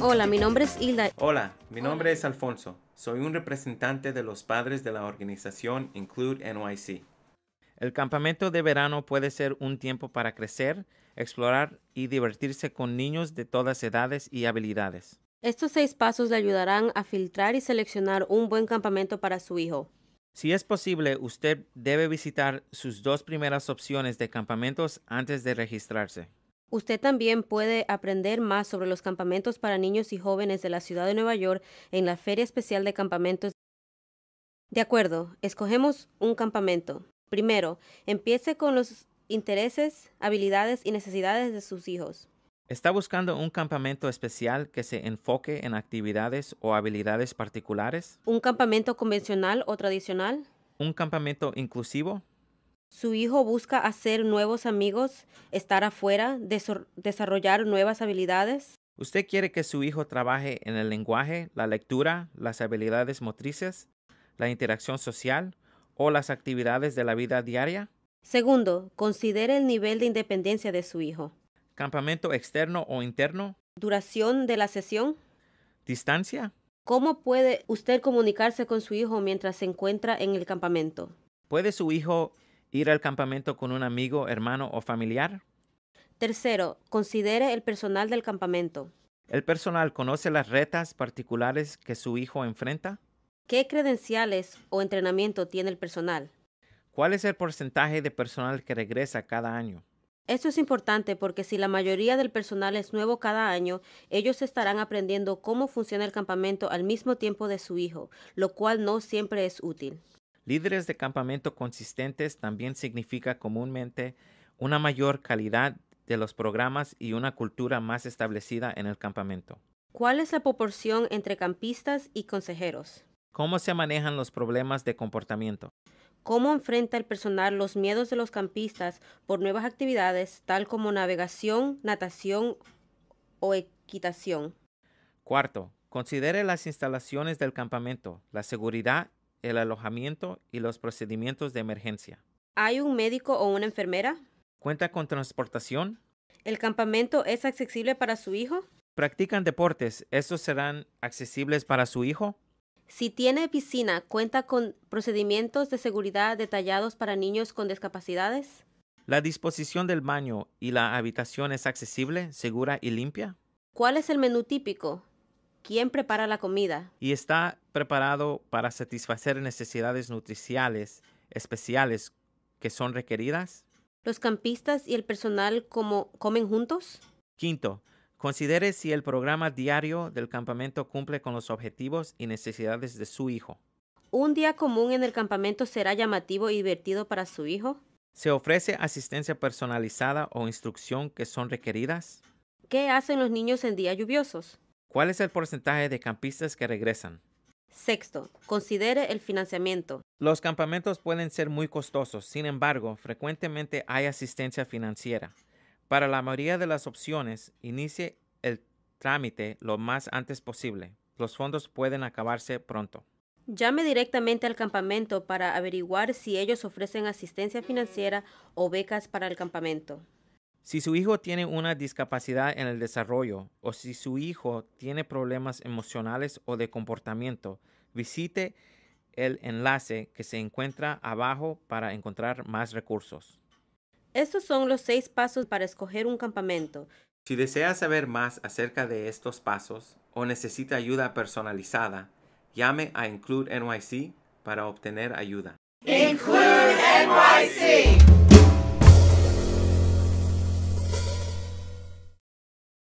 Hola, mi nombre es Hilda. Hola, mi nombre es Alfonso. Soy un representante de los padres de la organización Include NYC. El campamento de verano puede ser un tiempo para crecer, explorar y divertirse con niños de todas edades y habilidades. Estos seis pasos le ayudarán a filtrar y seleccionar un buen campamento para su hijo. Si es posible, usted debe visitar sus dos primeras opciones de campamentos antes de registrarse. Usted también puede aprender más sobre los campamentos para niños y jóvenes de la ciudad de Nueva York en la Feria Especial de Campamentos. De acuerdo, escogemos un campamento. Primero, empiece con los intereses, habilidades y necesidades de sus hijos. Está buscando un campamento especial que se enfoque en actividades o habilidades particulares. Un campamento convencional o tradicional. Un campamento inclusivo. Su hijo busca hacer nuevos amigos, estar afuera, desarrollar nuevas habilidades. ¿Usted quiere que su hijo trabaje en el lenguaje, la lectura, las habilidades motrices, la interacción social o las actividades de la vida diaria? Segundo, considere el nivel de independencia de su hijo. Campamento externo o interno. Duración de la sesión. Distancia. ¿Cómo puede usted comunicarse con su hijo mientras se encuentra en el campamento? ¿Puede su hijo ir al campamento con un amigo, hermano o familiar? Tercero, considere el personal del campamento. ¿El personal conoce las retas particulares que su hijo enfrenta? ¿Qué credenciales o entrenamiento tiene el personal? ¿Cuál es el porcentaje de personal que regresa cada año? Esto es importante porque si la mayoría del personal es nuevo cada año, ellos estarán aprendiendo cómo funciona el campamento al mismo tiempo de su hijo, lo cual no siempre es útil. Líderes de campamento consistentes también significa comúnmente una mayor calidad de los programas y una cultura más establecida en el campamento. ¿Cuál es la proporción entre campistas y consejeros? ¿Cómo se manejan los problemas de comportamiento? cómo enfrenta el personal los miedos de los campistas por nuevas actividades tal como navegación, natación o equitación. Cuarto, considere las instalaciones del campamento, la seguridad, el alojamiento y los procedimientos de emergencia. ¿Hay un médico o una enfermera? ¿Cuenta con transportación? ¿El campamento es accesible para su hijo? ¿Practican deportes? ¿Estos serán accesibles para su hijo? Si tiene piscina, ¿cuenta con procedimientos de seguridad detallados para niños con discapacidades? ¿La disposición del baño y la habitación es accesible, segura y limpia? ¿Cuál es el menú típico? ¿Quién prepara la comida? ¿Y está preparado para satisfacer necesidades nutriciales especiales que son requeridas? ¿Los campistas y el personal como comen juntos? Quinto, Considere si el programa diario del campamento cumple con los objetivos y necesidades de su hijo. ¿Un día común en el campamento será llamativo y divertido para su hijo? ¿Se ofrece asistencia personalizada o instrucción que son requeridas? ¿Qué hacen los niños en días lluviosos? ¿Cuál es el porcentaje de campistas que regresan? Sexto, considere el financiamiento. Los campamentos pueden ser muy costosos, sin embargo, frecuentemente hay asistencia financiera. Para la mayoría de las opciones, inicie el trámite lo más antes posible. Los fondos pueden acabarse pronto. Llame directamente al campamento para averiguar si ellos ofrecen asistencia financiera o becas para el campamento. Si su hijo tiene una discapacidad en el desarrollo o si su hijo tiene problemas emocionales o de comportamiento, visite el enlace que se encuentra abajo para encontrar más recursos. Estos son los seis pasos para escoger un campamento. Si desea saber más acerca de estos pasos o necesita ayuda personalizada, llame a Include NYC para obtener ayuda. NYC.